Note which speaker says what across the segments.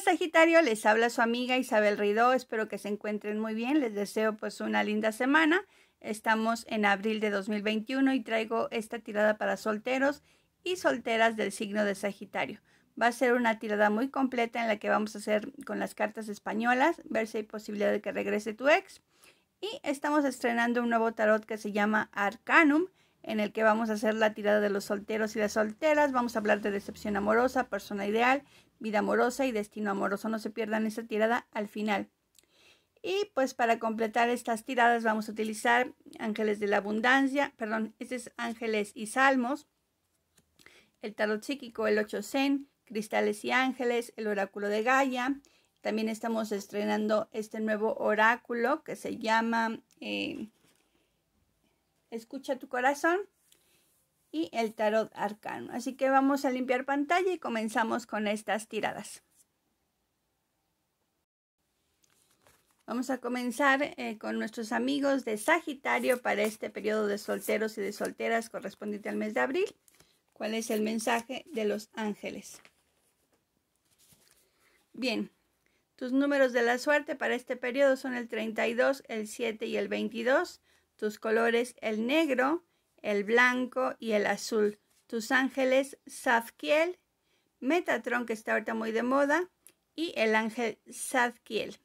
Speaker 1: Sagitario, les habla su amiga Isabel Ridó, espero que se encuentren muy bien, les deseo pues una linda semana. Estamos en abril de 2021 y traigo esta tirada para solteros y solteras del signo de Sagitario. Va a ser una tirada muy completa en la que vamos a hacer con las cartas españolas, ver si hay posibilidad de que regrese tu ex. Y estamos estrenando un nuevo tarot que se llama Arcanum en el que vamos a hacer la tirada de los solteros y las solteras. Vamos a hablar de decepción amorosa, persona ideal, vida amorosa y destino amoroso. No se pierdan esa tirada al final. Y pues para completar estas tiradas vamos a utilizar ángeles de la abundancia, perdón, este es ángeles y salmos, el tarot psíquico, el 8 zen, cristales y ángeles, el oráculo de Gaia. También estamos estrenando este nuevo oráculo que se llama... Eh, escucha tu corazón y el tarot arcano. Así que vamos a limpiar pantalla y comenzamos con estas tiradas. Vamos a comenzar eh, con nuestros amigos de Sagitario para este periodo de solteros y de solteras correspondiente al mes de abril. ¿Cuál es el mensaje de los ángeles? Bien, tus números de la suerte para este periodo son el 32, el 7 y el 22 tus colores el negro, el blanco y el azul. Tus ángeles Zadkiel, Metatron, que está ahorita muy de moda, y el ángel Zadkiel.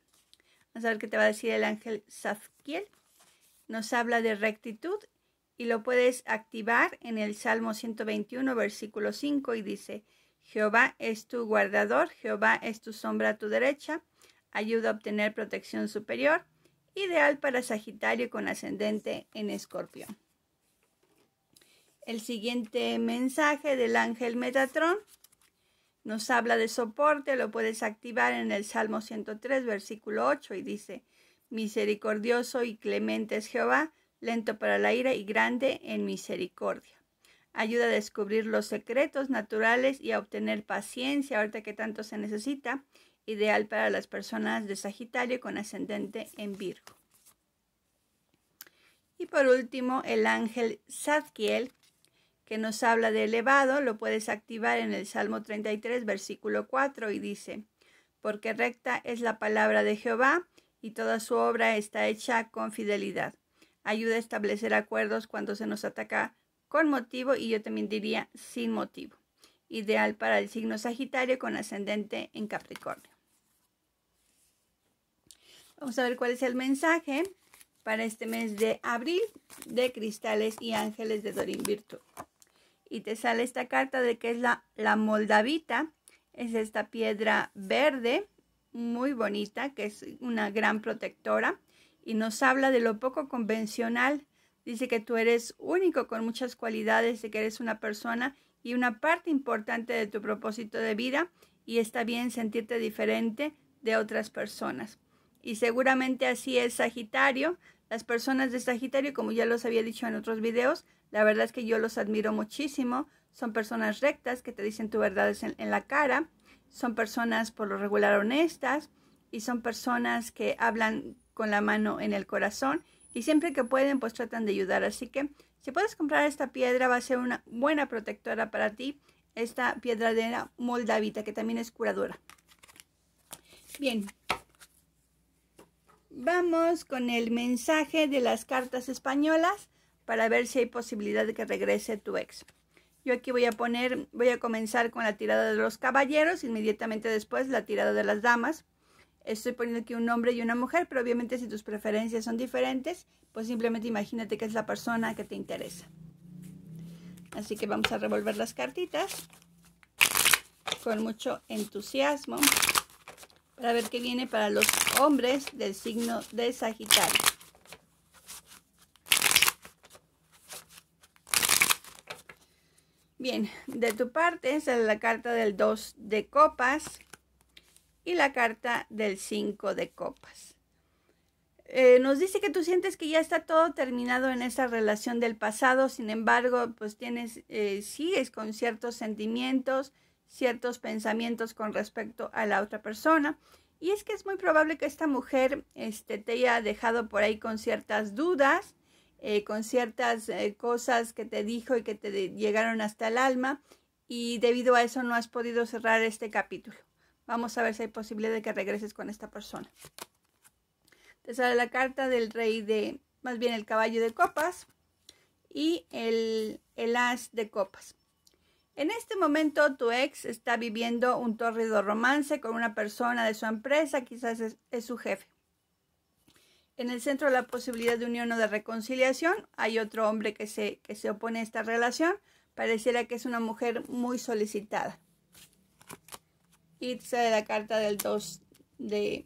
Speaker 1: Vamos a ver qué te va a decir el ángel Zadkiel. Nos habla de rectitud y lo puedes activar en el Salmo 121, versículo 5, y dice, Jehová es tu guardador, Jehová es tu sombra a tu derecha, ayuda a obtener protección superior ideal para Sagitario con ascendente en Escorpio. El siguiente mensaje del ángel Metatrón nos habla de soporte, lo puedes activar en el Salmo 103, versículo 8, y dice, Misericordioso y clemente es Jehová, lento para la ira y grande en misericordia. Ayuda a descubrir los secretos naturales y a obtener paciencia, ahorita que tanto se necesita, ideal para las personas de Sagitario con ascendente en Virgo. Y por último, el ángel Zadkiel, que nos habla de elevado, lo puedes activar en el Salmo 33, versículo 4, y dice, porque recta es la palabra de Jehová, y toda su obra está hecha con fidelidad. Ayuda a establecer acuerdos cuando se nos ataca con motivo, y yo también diría sin motivo. Ideal para el signo Sagitario con ascendente en Capricornio. Vamos a ver cuál es el mensaje para este mes de abril de Cristales y Ángeles de Dorin Y te sale esta carta de que es la, la moldavita. Es esta piedra verde, muy bonita, que es una gran protectora. Y nos habla de lo poco convencional. Dice que tú eres único con muchas cualidades, de que eres una persona y una parte importante de tu propósito de vida. Y está bien sentirte diferente de otras personas y seguramente así es Sagitario. Las personas de Sagitario, como ya los había dicho en otros videos, la verdad es que yo los admiro muchísimo. Son personas rectas que te dicen tu verdad en, en la cara. Son personas por lo regular honestas y son personas que hablan con la mano en el corazón y siempre que pueden pues tratan de ayudar. Así que si puedes comprar esta piedra va a ser una buena protectora para ti. Esta piedra de la moldavita que también es curadora. Bien, Vamos con el mensaje de las cartas españolas para ver si hay posibilidad de que regrese tu ex. Yo aquí voy a poner, voy a comenzar con la tirada de los caballeros, inmediatamente después la tirada de las damas. Estoy poniendo aquí un hombre y una mujer, pero obviamente si tus preferencias son diferentes, pues simplemente imagínate que es la persona que te interesa. Así que vamos a revolver las cartitas con mucho entusiasmo para ver qué viene para los hombres del signo de Sagitario. Bien, de tu parte es la carta del 2 de copas y la carta del 5 de copas. Eh, nos dice que tú sientes que ya está todo terminado en esa relación del pasado, sin embargo, pues tienes, eh, sigues con ciertos sentimientos, ciertos pensamientos con respecto a la otra persona. Y es que es muy probable que esta mujer este, te haya dejado por ahí con ciertas dudas, eh, con ciertas eh, cosas que te dijo y que te llegaron hasta el alma y debido a eso no has podido cerrar este capítulo. Vamos a ver si hay posibilidad de que regreses con esta persona. Te sale la carta del rey de, más bien el caballo de copas y el, el as de copas. En este momento tu ex está viviendo un torrido romance con una persona de su empresa, quizás es, su jefe. En el centro de la posibilidad de unión o de reconciliación hay otro hombre que se, que se opone a esta relación. Pareciera que es una mujer muy solicitada. Y sale la carta del 2 de,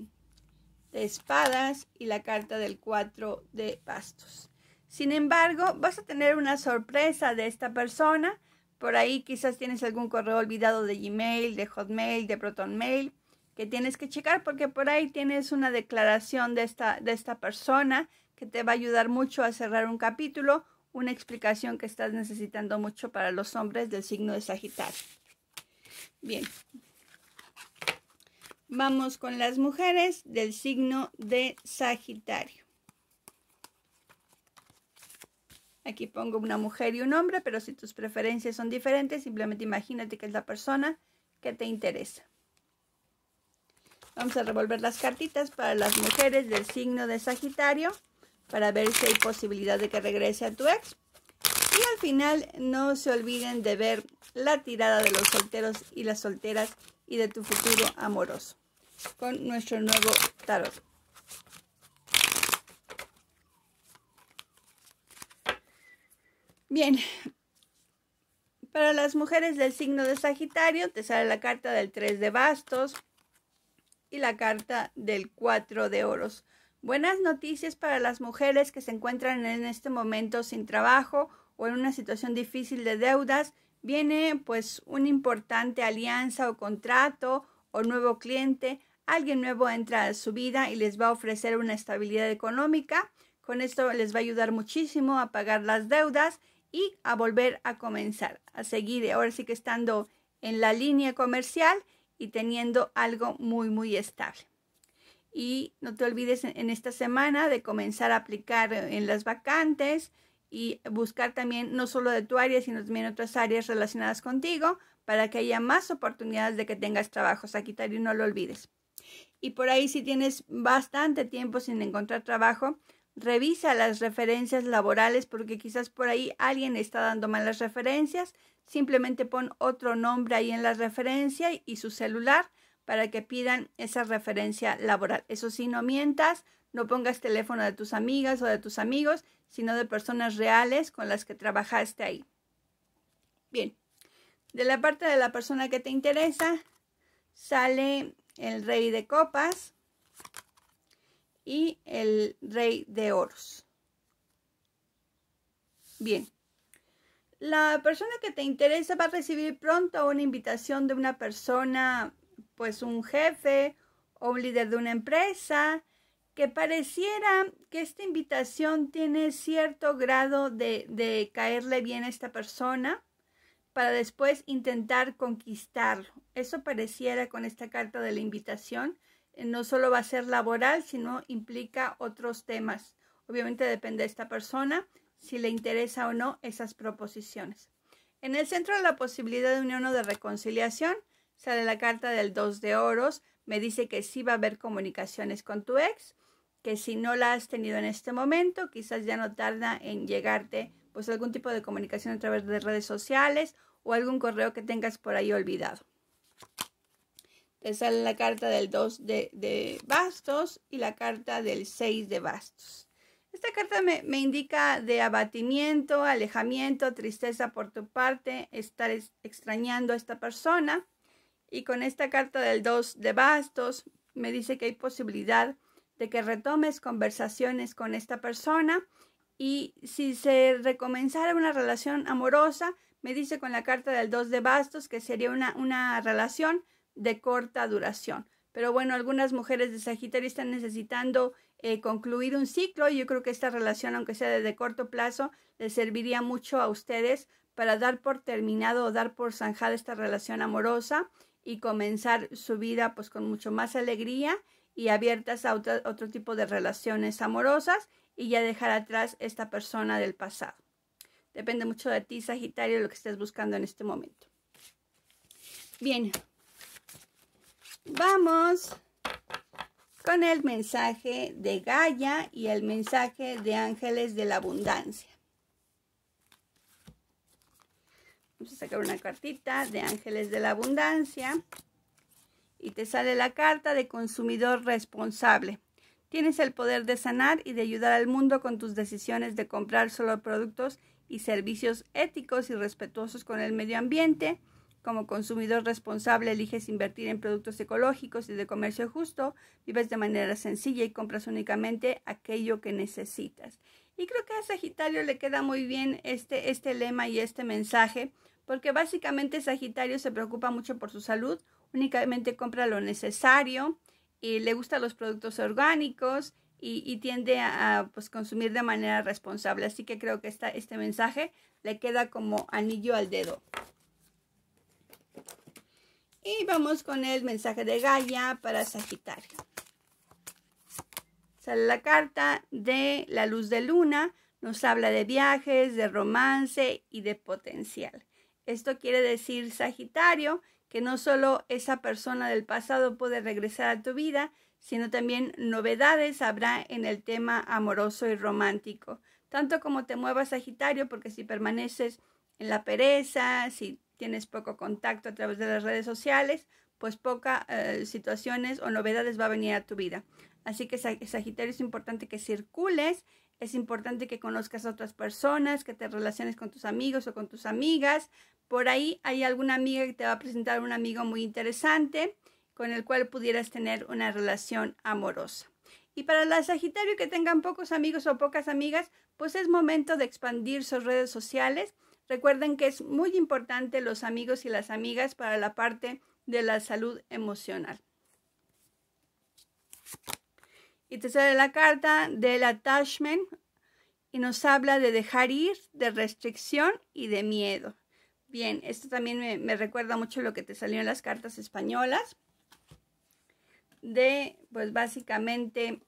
Speaker 1: de espadas y la carta del 4 de bastos. Sin embargo, vas a tener una sorpresa de esta persona por ahí quizás tienes algún correo olvidado de Gmail, de Hotmail, de Protonmail, que tienes que checar porque por ahí tienes una declaración de esta, de esta persona que te va a ayudar mucho a cerrar un capítulo, una explicación que estás necesitando mucho para los hombres del signo de Sagitario. Bien, Vamos con las mujeres del signo de Sagitario. Aquí pongo una mujer y un hombre, pero si tus preferencias son diferentes, simplemente imagínate que es la persona que te interesa. Vamos a revolver las cartitas para las mujeres del signo de Sagitario para ver si hay posibilidad de que regrese a tu ex. Y al final no se olviden de ver la tirada de los solteros y las solteras y de tu futuro amoroso con nuestro nuevo tarot. Bien, para las mujeres del signo de Sagitario te sale la carta del 3 de bastos y la carta del 4 de oros. Buenas noticias para las mujeres que se encuentran en este momento sin trabajo o en una situación difícil de deudas. Viene pues una importante alianza o contrato o nuevo cliente. Alguien nuevo entra a su vida y les va a ofrecer una estabilidad económica. Con esto les va a ayudar muchísimo a pagar las deudas y a volver a comenzar, a seguir ahora sí que estando en la línea comercial y teniendo algo muy, muy estable. Y no te olvides en esta semana de comenzar a aplicar en las vacantes y buscar también no solo de tu área, sino también otras áreas relacionadas contigo para que haya más oportunidades de que tengas trabajos. Aquí y no lo olvides. Y por ahí si tienes bastante tiempo sin encontrar trabajo, Revisa las referencias laborales porque quizás por ahí alguien está dando malas referencias. Simplemente pon otro nombre ahí en la referencia y su celular para que pidan esa referencia laboral. Eso sí, no mientas, no pongas teléfono de tus amigas o de tus amigos, sino de personas reales con las que trabajaste ahí. Bien, de la parte de la persona que te interesa sale el rey de copas, y el rey de oros. Bien. La persona que te interesa va a recibir pronto una invitación de una persona, pues un jefe o un líder de una empresa, que pareciera que esta invitación tiene cierto grado de, de caerle bien a esta persona para después intentar conquistarlo. Eso pareciera con esta carta de la invitación. Eh, no solo va a ser laboral, sino implica otros temas. Obviamente depende de esta persona si le interesa o no esas proposiciones. En el centro de la posibilidad de unión o de reconciliación sale la carta del 2 de oros. Me dice que sí va a haber comunicaciones con tu ex, que si no la has tenido en este momento, quizás ya no tarda en llegarte pues algún tipo de comunicación a través de redes sociales o algún correo que tengas por ahí olvidado. Te sale la carta del 2 de, de, bastos y la carta del 6 de bastos. Esta carta me, indica de abatimiento, alejamiento, tristeza por tu parte, estar extrañando a esta persona. Y con esta carta del 2 de bastos me dice que hay posibilidad de que retomes conversaciones con esta persona y si se recomenzara una relación amorosa, me dice con la carta del 2 de bastos que sería una, una relación de corta duración. Pero bueno, algunas mujeres de Sagitario están necesitando eh, concluir un ciclo y yo creo que esta relación, aunque sea de, corto plazo, les serviría mucho a ustedes para dar por terminado o dar por zanjada esta relación amorosa y comenzar su vida pues con mucho más alegría y abiertas a otro tipo de relaciones amorosas y ya dejar atrás esta persona del pasado. Depende mucho de ti, Sagitario, lo que estés buscando en este momento. Bien, Vamos con el mensaje de Gaia y el mensaje de Ángeles de la Abundancia. Vamos a sacar una cartita de Ángeles de la Abundancia y te sale la carta de consumidor responsable. Tienes el poder de sanar y de ayudar al mundo con tus decisiones de comprar solo productos y servicios éticos y respetuosos con el medio ambiente como consumidor responsable eliges invertir en productos ecológicos y de comercio justo, vives de manera sencilla y compras únicamente aquello que necesitas. Y creo que a Sagitario le queda muy bien este, este lema y este mensaje, porque básicamente Sagitario se preocupa mucho por su salud, únicamente compra lo necesario y le gustan los productos orgánicos y, tiende a, pues, consumir de manera responsable. Así que creo que este mensaje le queda como anillo al dedo. Y vamos con el mensaje de Gaia para Sagitario. Sale la carta de la luz de luna. Nos habla de viajes, de romance y de potencial. Esto quiere decir, Sagitario, que no solo esa persona del pasado puede regresar a tu vida, sino también novedades habrá en el tema amoroso y romántico. Tanto como te muevas Sagitario, porque si permaneces en la pereza, si tienes poco contacto a través de las redes sociales, pues pocas eh, situaciones o novedades va a venir a tu vida. Así que Sagitario es importante que circules, es importante que conozcas a otras personas, que te relaciones con tus amigos o con tus amigas. Por ahí hay alguna amiga que te va a presentar un amigo muy interesante con el cual pudieras tener una relación amorosa. Y para la Sagitario que tengan pocos amigos o pocas amigas, pues es momento de expandir sus redes sociales Recuerden que es muy importante los amigos y las amigas para la parte de la salud emocional. Y te sale la carta del attachment y nos habla de dejar ir, de restricción y de miedo. Bien, esto también me, recuerda mucho lo que te salió en las cartas españolas. De, pues básicamente,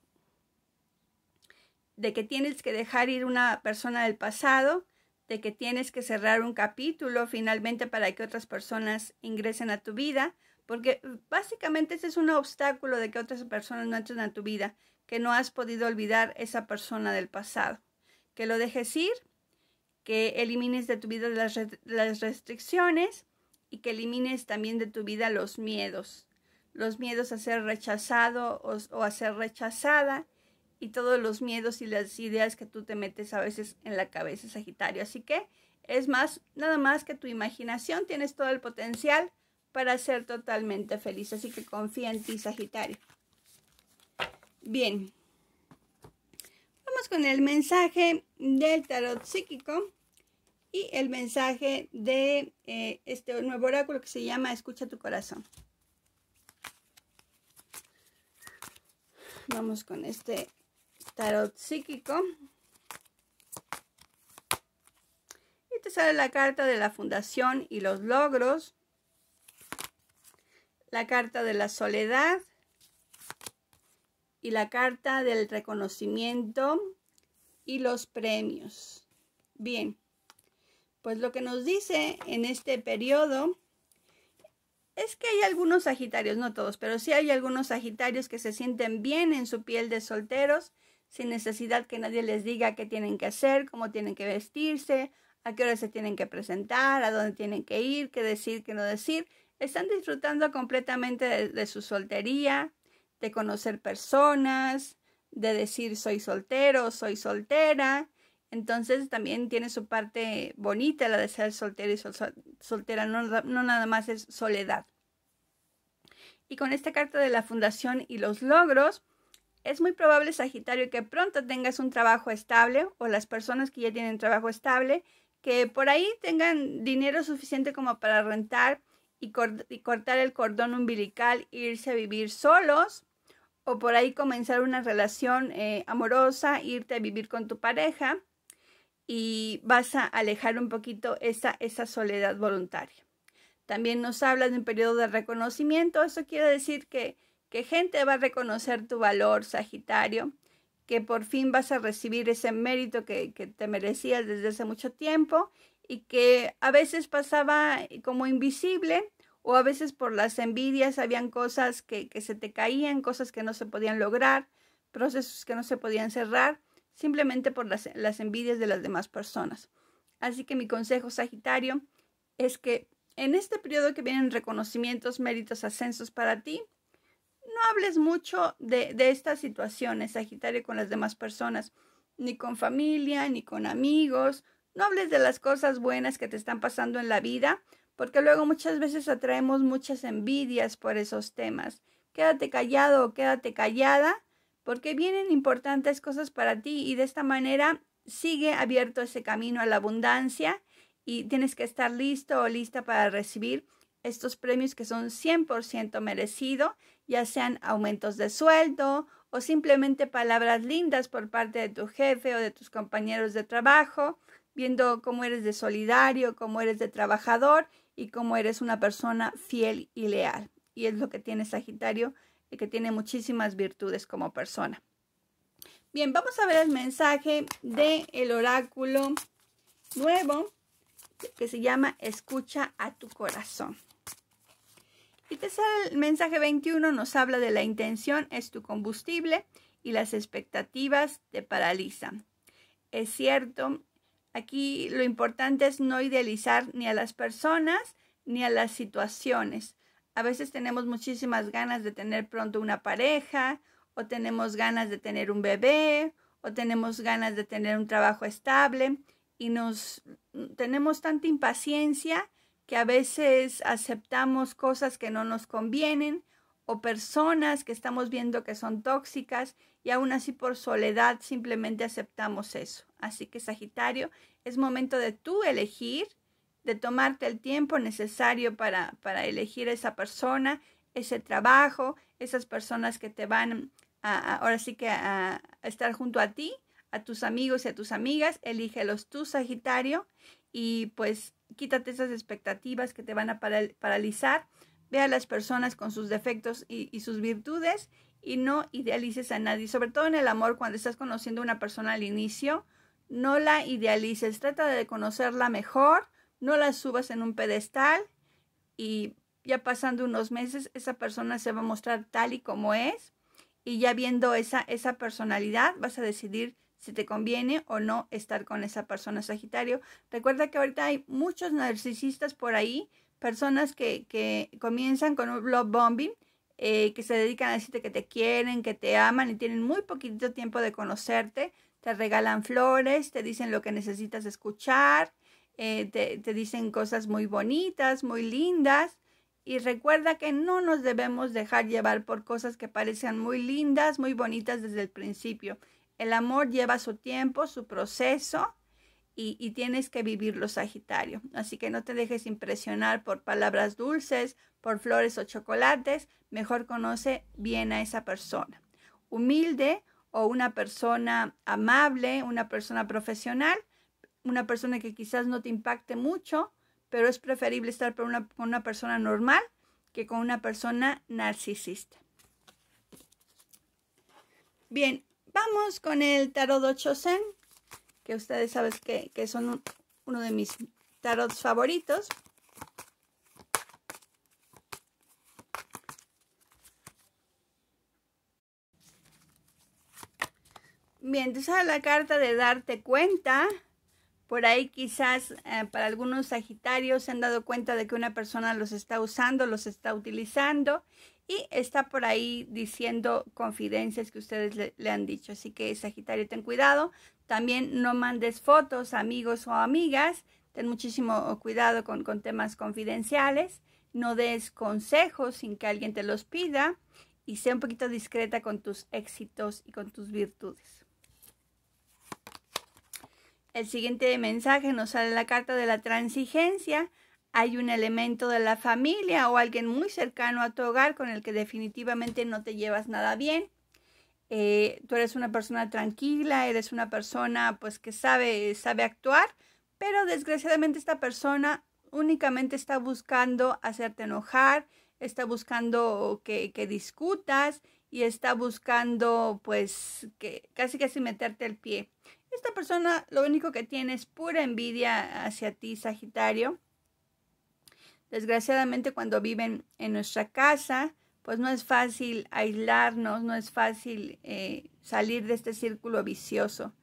Speaker 1: de que tienes que dejar ir una persona del pasado de que tienes que cerrar un capítulo finalmente para que otras personas ingresen a tu vida, porque uh, básicamente ese es un obstáculo de que otras personas no entren a tu vida, que no has podido olvidar esa persona del pasado, que lo dejes ir, que elimines de tu vida las, restricciones y que elimines también de tu vida los miedos, los miedos a ser rechazado o, o a ser rechazada y todos los miedos y las ideas que tú te metes a veces en la cabeza, Sagitario. Así que es más, nada más que tu imaginación, tienes todo el potencial para ser totalmente feliz. Así que confía en ti, Sagitario. Bien. Vamos con el mensaje del tarot psíquico y el mensaje de eh, este nuevo oráculo que se llama Escucha tu corazón. Vamos con este tarot psíquico. Y te sale la carta de la fundación y los logros. La carta de la soledad. Y la carta del reconocimiento y los premios. Bien, pues lo que nos dice en este periodo es que hay algunos sagitarios, no todos, pero sí hay algunos sagitarios que se sienten bien en su piel de solteros sin necesidad que nadie les diga qué tienen que hacer, cómo tienen que vestirse, a qué hora se tienen que presentar, a dónde tienen que ir, qué decir, qué no decir. Están disfrutando completamente de, su soltería, de conocer personas, de decir soy soltero, soy soltera. Entonces también tiene su parte bonita la de ser soltero y soltera, no nada más es soledad. Y con esta carta de la fundación y los logros, es muy probable, Sagitario, que pronto tengas un trabajo estable o las personas que ya tienen trabajo estable, que por ahí tengan dinero suficiente como para rentar y, cortar el cordón umbilical e irse a vivir solos o por ahí comenzar una relación eh, amorosa, irte a vivir con tu pareja y vas a alejar un poquito esa, esa soledad voluntaria. También nos habla de un periodo de reconocimiento, eso quiere decir que que gente va a reconocer tu valor, Sagitario, que por fin vas a recibir ese mérito que, te merecías desde hace mucho tiempo y que a veces pasaba como invisible o a veces por las envidias habían cosas que, se te caían, cosas que no se podían lograr, procesos que no se podían cerrar, simplemente por las, las envidias de las demás personas. Así que mi consejo, Sagitario, es que en este periodo que vienen reconocimientos, méritos, ascensos para ti, no hables mucho de, estas situaciones, Sagitario, con las demás personas, ni con familia, ni con amigos. No hables de las cosas buenas que te están pasando en la vida, porque luego muchas veces atraemos muchas envidias por esos temas. Quédate callado o quédate callada, porque vienen importantes cosas para ti y de esta manera sigue abierto ese camino a la abundancia y tienes que estar listo o lista para recibir estos premios que son 100% merecido ya sean aumentos de sueldo o simplemente palabras lindas por parte de tu jefe o de tus compañeros de trabajo, viendo cómo eres de solidario, cómo eres de trabajador y cómo eres una persona fiel y leal. Y es lo que tiene Sagitario, y que tiene muchísimas virtudes como persona. Bien, vamos a ver el mensaje del el oráculo nuevo que se llama Escucha a tu corazón. Y el mensaje 21, nos habla de la intención, es tu combustible y las expectativas te paralizan. Es cierto, aquí lo importante es no idealizar ni a las personas ni a las situaciones. A veces tenemos muchísimas ganas de tener pronto una pareja, o tenemos ganas de tener un bebé, o tenemos ganas de tener un trabajo estable, y nos tenemos tanta impaciencia que a veces aceptamos cosas que no nos convienen o personas que estamos viendo que son tóxicas y aún así por soledad simplemente aceptamos eso. Así que Sagitario, es momento de tú elegir, de tomarte el tiempo necesario para, para elegir esa persona, ese trabajo, esas personas que te van ahora sí que a, a estar junto a ti, a tus amigos y a tus amigas, elígelos tú Sagitario y pues quítate esas expectativas que te van a paralizar, ve a las personas con sus defectos y, sus virtudes y no idealices a nadie, sobre todo en el amor cuando estás conociendo a una persona al inicio, no la idealices, trata de conocerla mejor, no la subas en un pedestal y ya pasando unos meses esa persona se va a mostrar tal y como es y ya viendo esa, esa personalidad vas a decidir si te conviene o no estar con esa persona Sagitario. Recuerda que ahorita hay muchos narcisistas por ahí, personas que, comienzan con un love bombing, eh, que se dedican a decirte que te quieren, que te aman y tienen muy poquito tiempo de conocerte, te regalan flores, te dicen lo que necesitas escuchar, eh, te, te dicen cosas muy bonitas, muy lindas. Y recuerda que no nos debemos dejar llevar por cosas que parecen muy lindas, muy bonitas desde el principio. El amor lleva su tiempo, su proceso y, tienes que vivirlo, Sagitario. Así que no te dejes impresionar por palabras dulces, por flores o chocolates. Mejor conoce bien a esa persona. Humilde o una persona amable, una persona profesional, una persona que quizás no te impacte mucho, pero es preferible estar una, con una persona normal que con una persona narcisista. Bien, Vamos con el tarot 8 sen que ustedes saben que, son uno de mis tarots favoritos. Bien, entonces la carta de darte cuenta. Por ahí quizás eh, para algunos sagitarios se han dado cuenta de que una persona los está usando, los está utilizando y está por ahí diciendo confidencias que ustedes le, han dicho. Así que Sagitario, ten cuidado. También no mandes fotos, a amigos o amigas. Ten muchísimo cuidado con, temas confidenciales. No des consejos sin que alguien te los pida. Y sea un poquito discreta con tus éxitos y con tus virtudes. El siguiente mensaje nos sale la carta de la transigencia hay un elemento de la familia o alguien muy cercano a tu hogar con el que definitivamente no te llevas nada bien. Eh, tú eres una persona tranquila, eres una persona pues que sabe, sabe actuar, pero desgraciadamente esta persona únicamente está buscando hacerte enojar, está buscando que, discutas y está buscando pues que casi casi meterte el pie. Esta persona lo único que tiene es pura envidia hacia ti, Sagitario Desgraciadamente cuando viven en nuestra casa, pues no es fácil aislarnos, no es fácil eh, salir de este círculo vicioso.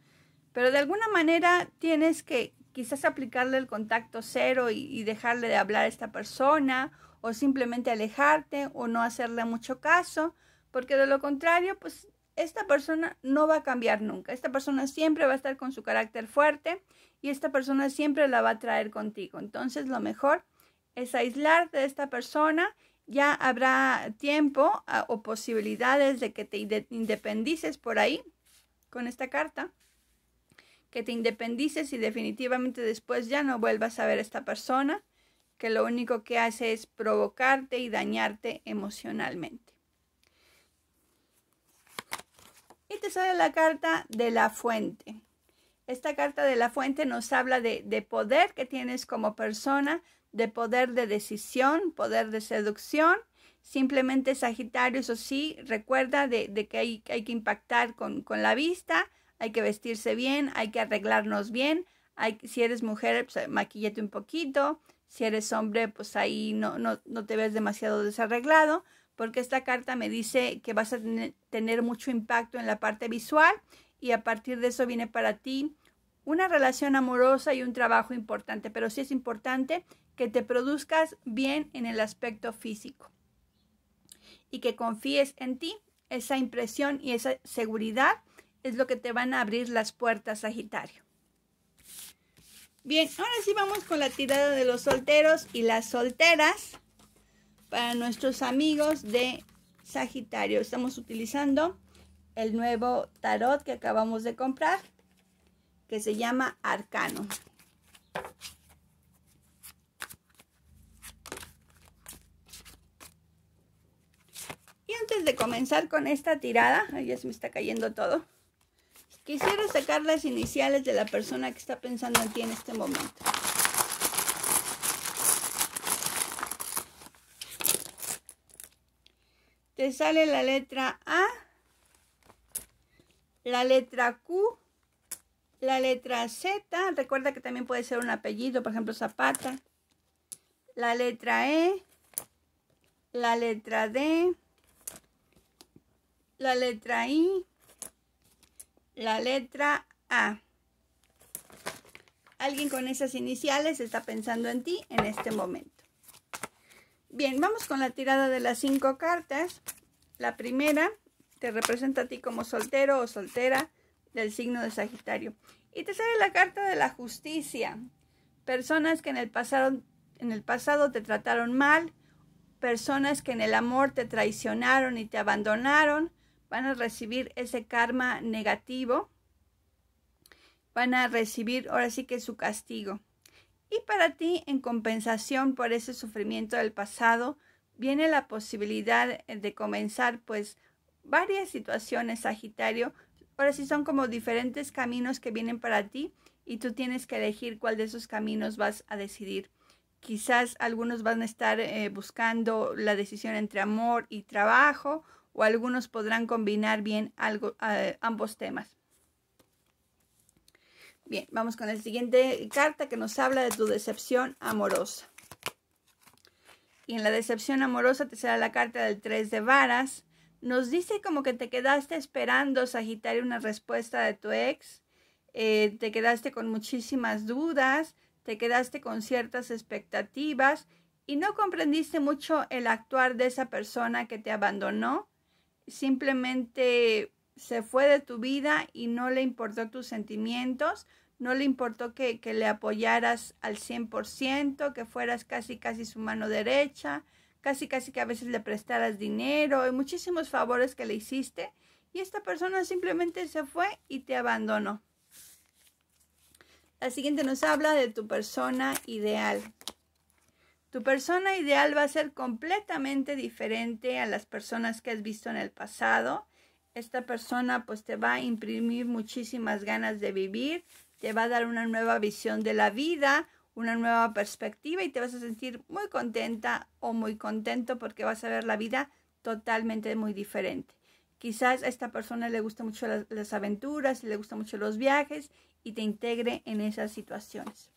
Speaker 1: Pero de alguna manera tienes que quizás aplicarle el contacto cero y, y dejarle de hablar a esta persona o simplemente alejarte o no hacerle mucho caso, porque de lo contrario, pues esta persona no va a cambiar nunca. Esta persona siempre va a estar con su carácter fuerte y esta persona siempre la va a traer contigo. Entonces, lo mejor es aislar de esta persona. Ya habrá tiempo ah, o posibilidades de que te independices por ahí con esta carta. Que te independices y definitivamente después ya no vuelvas a ver a esta persona, que lo único que hace es provocarte y dañarte emocionalmente. Y te sale la carta de la fuente. Esta carta de la fuente nos habla de, poder que tienes como persona, de poder de decisión, poder de seducción. Simplemente Sagitario, eso sí, recuerda de, que hay, que impactar con, la vista, hay que vestirse bien, hay que arreglarnos bien. si eres mujer, pues, maquillate un poquito. Si eres hombre, pues ahí no, no te ves demasiado desarreglado, porque esta carta me dice que vas a tener mucho impacto en la parte visual y a partir de eso viene para ti una relación amorosa y un trabajo importante, pero sí es importante que te produzcas bien en el aspecto físico y que confíes en ti. Esa impresión y esa seguridad es lo que te van a abrir las puertas, Sagitario. Bien, ahora sí vamos con la tirada de los solteros y las solteras para nuestros amigos de Sagitario. Estamos utilizando el nuevo tarot que acabamos de comprar, que se llama Arcano. Y antes de comenzar con esta tirada, ay, ya se me está cayendo todo, quisiera sacar las iniciales de la persona que está pensando en ti en este momento. Te sale la letra A la letra Q, la letra Z, recuerda que también puede ser un apellido, por ejemplo Zapata, la letra E, la letra D, la letra I, la letra A. Alguien con esas iniciales está pensando en ti en este momento. Bien, vamos con la tirada de las cinco cartas. La primera te representa a ti como soltero o soltera del signo de Sagitario. Y te sale la carta de la justicia. Personas que en el pasado, en el pasado te trataron mal, personas que en el amor te traicionaron y te abandonaron, van a recibir ese karma negativo. Van a recibir ahora sí que su castigo. Y para ti, en compensación por ese sufrimiento del pasado, viene la posibilidad de comenzar pues varias situaciones, Sagitario. Ahora sí son como diferentes caminos que vienen para ti y tú tienes que elegir cuál de esos caminos vas a decidir. Quizás algunos van a estar eh, buscando la decisión entre amor y trabajo o algunos podrán combinar bien eh, ambos temas. Bien, vamos con la siguiente carta que nos habla de tu decepción amorosa. Y en la decepción amorosa te será la carta del 3 de varas nos dice como que te quedaste esperando, Sagitario, una respuesta de tu ex. Eh, te quedaste con muchísimas dudas, te quedaste con ciertas expectativas y no comprendiste mucho el actuar de esa persona que te abandonó. Simplemente se fue de tu vida y no le importó tus sentimientos, no le importó que, que le apoyaras al 100%, que fueras casi casi su mano derecha, casi casi que a veces le prestaras dinero y muchísimos favores que le hiciste y esta persona simplemente se fue y te abandonó. La siguiente nos habla de tu persona ideal. Tu persona ideal va a ser completamente diferente a las personas que has visto en el pasado. Esta persona pues te va a imprimir muchísimas ganas de vivir, te va a dar una nueva visión de la vida, una nueva perspectiva y te vas a sentir muy contenta o muy contento porque vas a ver la vida totalmente muy diferente. Quizás a esta persona le gusta mucho las, aventuras, le gustan mucho los viajes y te integre en esas situaciones.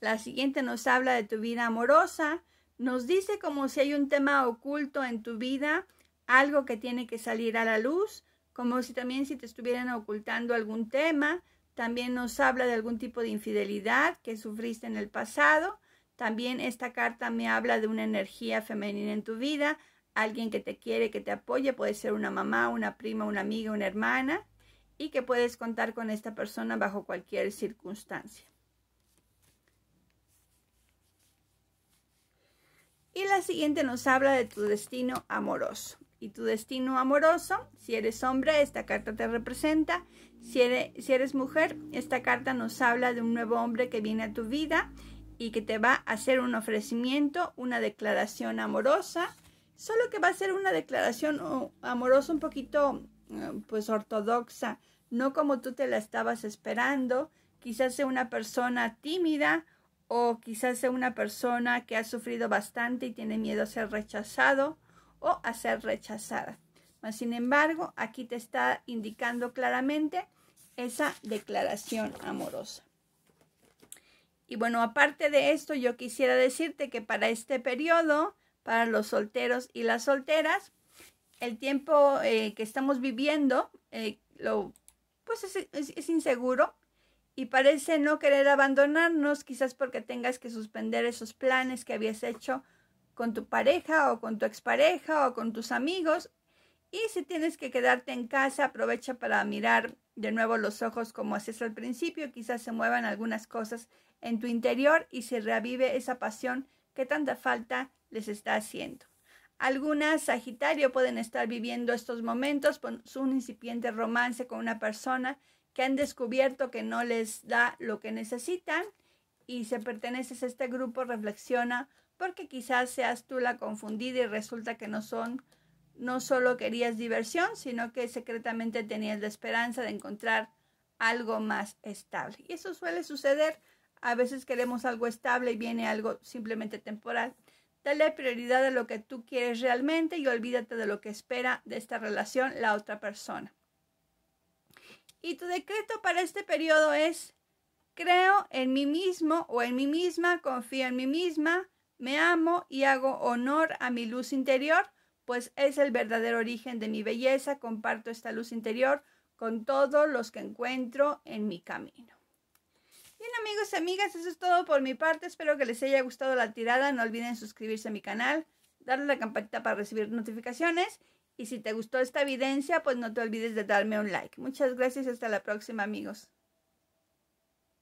Speaker 1: La siguiente nos habla de tu vida amorosa. Nos dice como si hay un tema oculto en tu vida, algo que tiene que salir a la luz, como si también si te estuvieran ocultando algún tema, también nos habla de algún tipo de infidelidad que sufriste en el pasado. También esta carta me habla de una energía femenina en tu vida, alguien que te quiere, que te apoye. puede ser una mamá, una prima, una amiga, una hermana, y que puedes contar con esta persona bajo cualquier circunstancia. Y la siguiente nos habla de tu destino amoroso y tu destino amoroso. Si eres hombre, esta carta te representa. Si eres, mujer, esta carta nos habla de un nuevo hombre que viene a tu vida y que te va a hacer un ofrecimiento, una declaración amorosa. Solo que va a ser una declaración amorosa un poquito, eh, pues, ortodoxa, no como tú te la estabas esperando. Quizás sea una persona tímida o quizás sea una persona que ha sufrido bastante y tiene miedo a ser rechazado o a ser rechazada. Mas, sin embargo, aquí te está indicando claramente esa declaración amorosa. Y bueno, aparte de esto, yo quisiera decirte que para este periodo, para los solteros y las solteras, el tiempo eh, que estamos viviendo, eh, lo, pues es, es inseguro, y parece no querer abandonarnos, quizás porque tengas que suspender esos planes que habías hecho con tu pareja o con tu expareja o con tus amigos. Y si tienes que quedarte en casa, aprovecha para mirar de nuevo los ojos como haces al principio. Quizás se muevan algunas cosas en tu interior y se reavive esa pasión que tanta falta les está haciendo. Algunas Sagitario pueden estar viviendo estos momentos con un incipiente romance con una persona que han descubierto que no les da lo que necesitan y si perteneces a este grupo reflexiona porque quizás seas tú la confundida y resulta que no son, no solo querías diversión, sino que secretamente tenías la esperanza de encontrar algo más estable. Y eso suele suceder. A veces queremos algo estable y viene algo simplemente temporal. Dale prioridad a lo que tú quieres realmente y olvídate de lo que espera de esta relación la otra persona. Y tu decreto para este periodo es, creo en mí mismo o en mí misma, confío en mí misma, me amo y hago honor a mi luz interior, pues es el verdadero origen de mi belleza. Comparto esta luz interior con todos los que encuentro en mi camino. Bien amigos y amigas, eso es todo por mi parte. Espero que les haya gustado la tirada. No olviden suscribirse a mi canal, darle la campanita para recibir notificaciones. Y si te gustó esta evidencia, pues no te olvides de darme un like. Muchas gracias y hasta la próxima amigos.